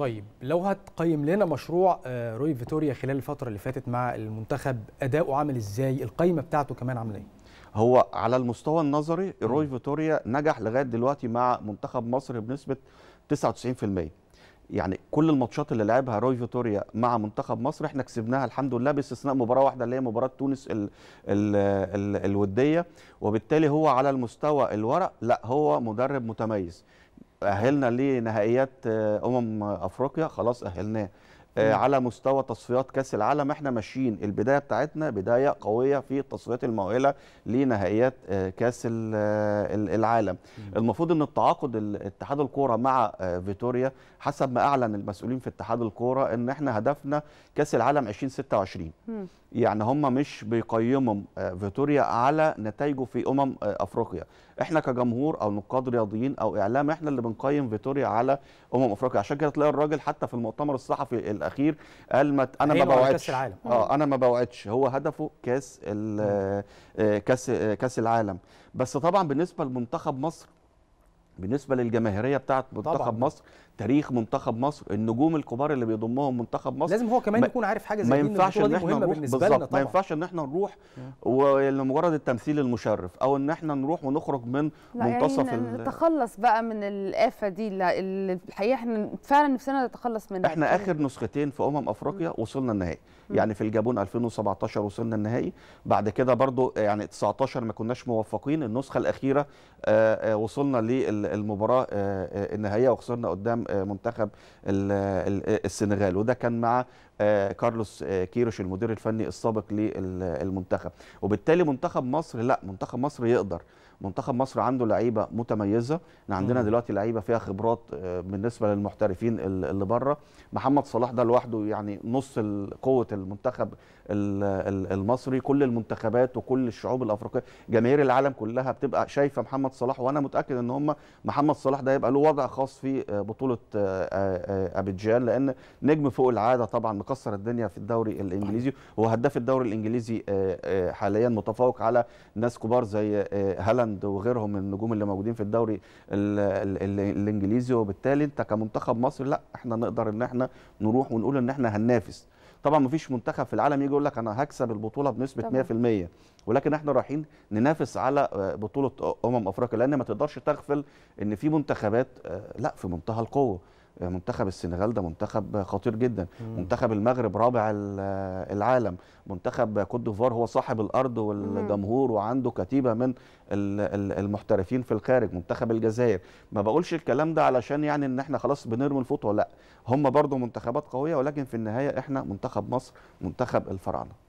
طيب لو هتقيم لنا مشروع آه، روي فيتوريا خلال الفترة اللي فاتت مع المنتخب أداؤه عامل إزاي؟ القايمه بتاعته كمان عاملة إيه؟ هو على المستوى النظري روي فيتوريا نجح لغاية دلوقتي مع منتخب مصر بنسبة 99% يعني كل الماتشات اللي لعبها روي فيتوريا مع منتخب مصر احنا كسبناها الحمد لله باستثناء مباراه واحده اللي هي مباراه تونس الـ الـ الـ الوديه وبالتالي هو على المستوى الورق لا هو مدرب متميز أهلنا لنهائيات آه، أمم أفريقيا خلاص أهلناه آه، على مستوى تصفيات كاس العالم احنا ماشيين البدايه بتاعتنا بدايه قويه في التصفيات المؤهله لنهائيات آه، كاس آه، العالم المفروض ان التعاقد اتحاد الكوره مع فيتوريا حسب ما اعلن المسؤولين في اتحاد الكوره ان احنا هدفنا كاس العالم 2026 يعني هم مش بيقيموا فيتوريا على نتائجه في امم افريقيا احنا كجمهور او نقاد رياضيين او اعلام احنا اللي بنقيم فيتوريا على امم افريقيا عشان كده تلاقي الراجل حتى في المؤتمر الصحفي الاخير قال ما انا ما بوعدش اه انا ما بوعدش هو هدفه كاس آه، آه، كاس آه، كاس العالم بس طبعا بالنسبه لمنتخب مصر بالنسبه للجماهيريه بتاعه منتخب مصر تاريخ منتخب مصر النجوم الكبار اللي بيضمهم منتخب مصر لازم هو كمان ما يكون عارف حاجه زي ما ينفعش ان احنا نروح بالظبط ما ينفعش ان احنا نروح ولمجرد التمثيل المشرف او ان احنا نروح ونخرج من يعني منتصف يعني نتخلص بقى من الافه دي اللي الحقيقه احنا فعلا نفسنا نتخلص منها احنا اخر نسختين في امم افريقيا وصلنا النهائي يعني في الجابون 2017 وصلنا النهائي بعد كده برضو يعني 19 ما كناش موفقين النسخه الاخيره آه، آه، وصلنا لل المباراه آه، آه، النهائيه وخسرنا قدام آه، منتخب السنغال وده كان مع كارلوس كيروش المدير الفني السابق للمنتخب وبالتالي منتخب مصر لا منتخب مصر يقدر منتخب مصر عنده لعيبه متميزه احنا عندنا دلوقتي لعيبه فيها خبرات بالنسبه للمحترفين اللي بره محمد صلاح ده لوحده يعني نص قوه المنتخب المصري كل المنتخبات وكل الشعوب الافريقيه جماهير العالم كلها بتبقى شايفه محمد صلاح وانا متاكد ان هم محمد صلاح ده هيبقى له وضع خاص في آه، بطوله آه، آه، ابيجان لان نجم فوق العاده طبعا مكسر الدنيا في الدوري الانجليزي هو هداف الدوري الانجليزي حاليا متفوق على ناس كبار زي هالاند وغيرهم من النجوم اللي موجودين في الدوري الانجليزي وبالتالي انت كمنتخب مصر لا احنا نقدر ان احنا نروح ونقول ان احنا هننافس طبعا مفيش منتخب في العالم يجي يقول لك انا هكسب البطوله بنسبه طبعا. 100% ولكن احنا رايحين ننافس على آه، بطوله امم افريقيا لان ما تقدرش تغفل ان في منتخبات آه، لا في منتهى القوه آه، منتخب السنغال ده منتخب خطير جدا مم. منتخب المغرب رابع العالم منتخب كوت ديفوار هو صاحب الارض والجمهور وعنده كتيبه من المحترفين في الخارج منتخب الجزائر ما بقولش الكلام ده علشان يعني ان احنا خلاص بنرمي الفوطه لا هم برضو منتخبات قويه ولكن في النهايه احنا منتخب مصر منتخب الفراعنه